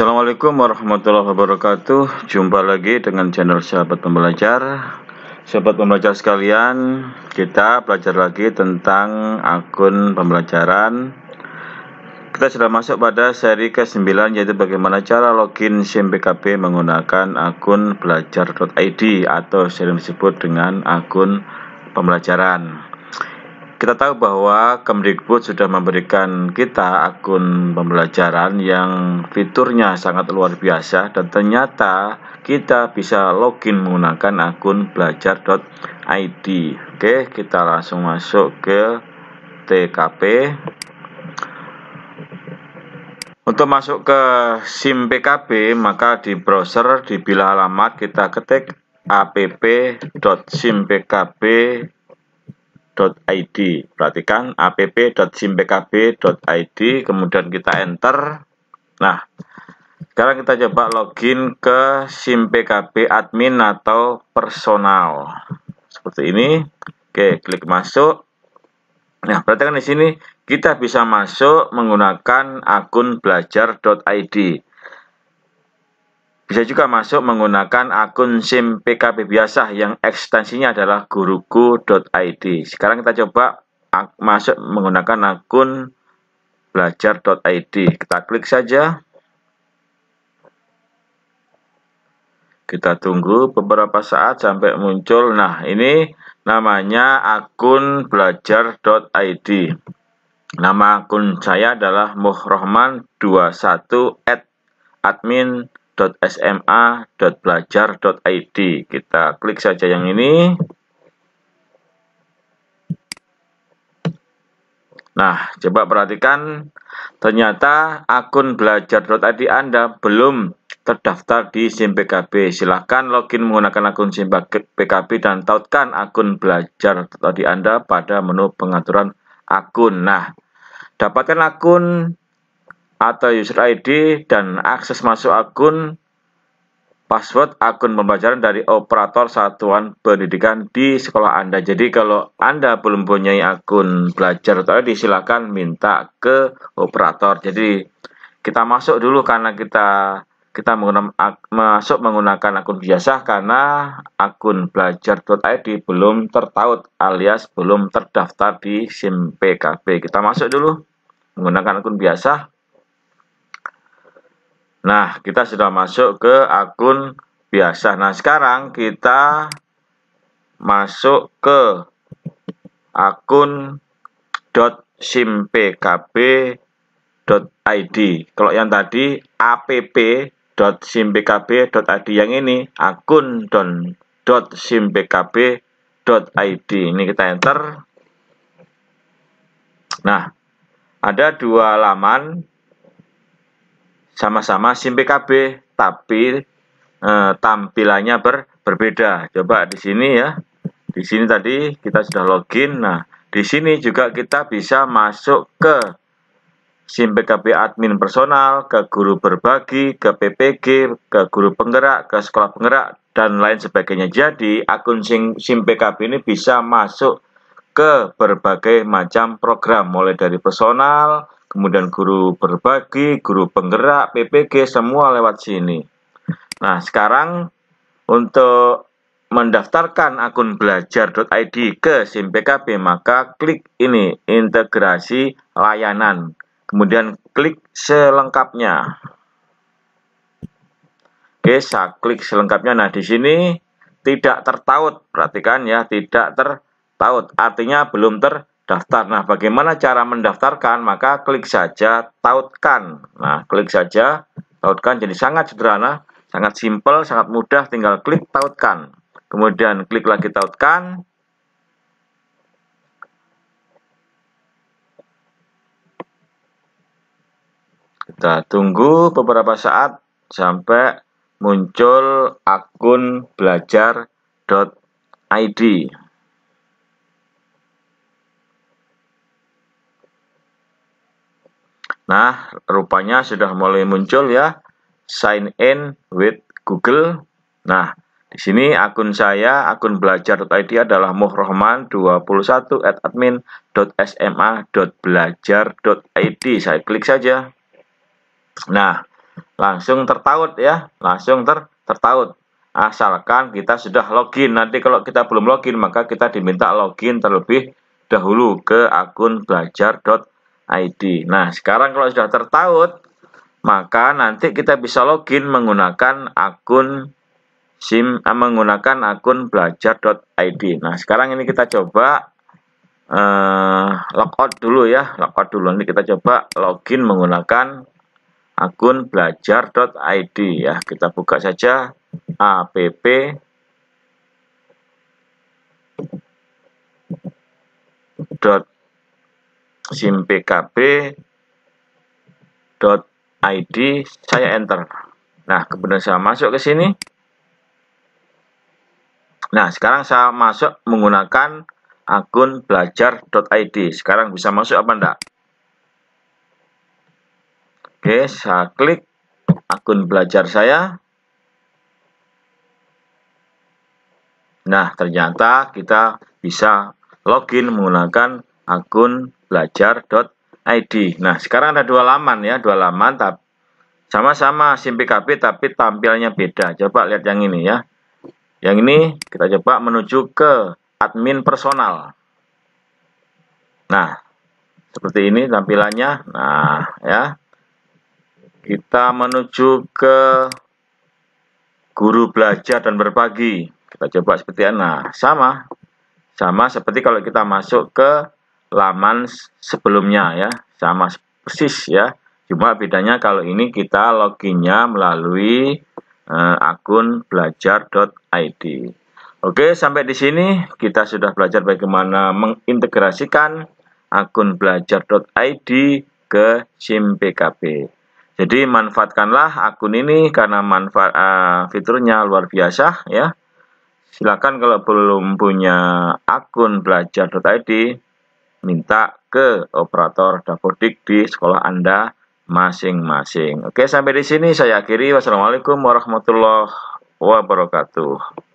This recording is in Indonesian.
Assalamualaikum warahmatullahi wabarakatuh. Jumpa lagi dengan channel Sahabat Pembelajar. Sahabat pembelajar sekalian, kita belajar lagi tentang akun pembelajaran. Kita sudah masuk pada seri ke-9 yaitu bagaimana cara login SIM PKP menggunakan akun belajar.id atau sering disebut dengan akun pembelajaran kita tahu bahwa Kemdikbud sudah memberikan kita akun pembelajaran yang fiturnya sangat luar biasa dan ternyata kita bisa login menggunakan akun belajar.id. Oke, kita langsung masuk ke TKP. Untuk masuk ke SIM PKB, maka di browser di bilah alamat kita ketik app.simpkb.com .id perhatikan app.simpkb.id kemudian kita enter nah sekarang kita coba login ke simpkb admin atau personal seperti ini oke klik masuk nah perhatikan di sini kita bisa masuk menggunakan akun belajar.id bisa juga masuk menggunakan akun SIM PKB biasa yang ekstensinya adalah guruku.id. Sekarang kita coba masuk menggunakan akun belajar.id. Kita klik saja. Kita tunggu beberapa saat sampai muncul. Nah, ini namanya akun belajar.id. Nama akun saya adalah muhrohman21 at admin www.sma.belajar.id kita klik saja yang ini Nah, coba perhatikan ternyata akun belajar.id Anda belum terdaftar di SIM PKB. Silahkan login menggunakan akun SIM PKB dan tautkan akun belajar tadi Anda pada menu pengaturan akun. Nah, dapatkan akun atau user ID dan akses masuk akun password akun pembelajaran dari operator satuan pendidikan di sekolah Anda. Jadi kalau Anda belum punya akun belajar tadi silakan minta ke operator. Jadi kita masuk dulu karena kita kita menggunakan masuk menggunakan akun biasa karena akun belajar.id belum tertaut alias belum terdaftar di SIM PKB. Kita masuk dulu menggunakan akun biasa. Nah, kita sudah masuk ke akun biasa. Nah, sekarang kita masuk ke akun .simpkb.id. Kalau yang tadi app.simpkb.id, yang ini akun .simpkb.id. Ini kita enter. Nah, ada dua laman sama-sama SIM PKB, tapi e, tampilannya ber, berbeda. Coba di sini ya, di sini tadi kita sudah login. Nah, di sini juga kita bisa masuk ke SIM PKB admin personal, ke guru berbagi, ke PPG, ke guru penggerak, ke sekolah penggerak, dan lain sebagainya. Jadi, akun SIM, SIM PKB ini bisa masuk ke berbagai macam program, mulai dari personal, kemudian guru berbagi, guru penggerak, PPG, semua lewat sini. Nah, sekarang untuk mendaftarkan akun belajar.id ke SIM PKB, maka klik ini, integrasi layanan. Kemudian klik selengkapnya. Oke, saya klik selengkapnya. Nah, di sini tidak tertaut. Perhatikan ya, tidak tertaut. Artinya belum tertaut daftar. Nah, bagaimana cara mendaftarkan? Maka klik saja tautkan. Nah, klik saja tautkan. Jadi sangat sederhana, sangat simpel, sangat mudah. Tinggal klik tautkan. Kemudian klik lagi tautkan. Kita tunggu beberapa saat sampai muncul akun belajar.id. Nah, rupanya sudah mulai muncul ya sign in with Google. Nah, di sini akun saya, akun belajar.id adalah muhrohman21 at admin.sma.belajar.id. Saya klik saja. Nah, langsung tertaut ya, langsung ter tertaut. Asalkan kita sudah login. Nanti kalau kita belum login, maka kita diminta login terlebih dahulu ke akun belajar.id ID. Nah, sekarang kalau sudah tertaut, maka nanti kita bisa login menggunakan akun SIM eh, menggunakan akun belajar.id. Nah, sekarang ini kita coba eh, logout dulu ya, logout dulu. Nanti kita coba login menggunakan akun belajar.id ya. Kita buka saja app dot simpkb.id saya enter. Nah, kemudian saya masuk ke sini. Nah, sekarang saya masuk menggunakan akun belajar.id. Sekarang bisa masuk apa enggak? Oke, saya klik akun belajar saya. Nah, ternyata kita bisa login menggunakan akun belajar.id. Nah, sekarang ada dua laman ya, dua laman tapi sama-sama SIM tapi tampilnya beda. Coba lihat yang ini ya. Yang ini kita coba menuju ke admin personal. Nah, seperti ini tampilannya. Nah, ya. Kita menuju ke guru belajar dan berbagi. Kita coba seperti ini. Nah, sama. Sama seperti kalau kita masuk ke laman sebelumnya ya sama persis ya cuma bedanya kalau ini kita loginnya melalui uh, akun belajar.id Oke sampai di sini kita sudah belajar bagaimana mengintegrasikan akun belajar.id ke SIM PKB jadi manfaatkanlah akun ini karena manfaat uh, fiturnya luar biasa ya silakan kalau belum punya akun belajar.id minta ke operator dapodik di sekolah Anda masing-masing. Oke, sampai di sini saya akhiri. Wassalamualaikum warahmatullahi wabarakatuh.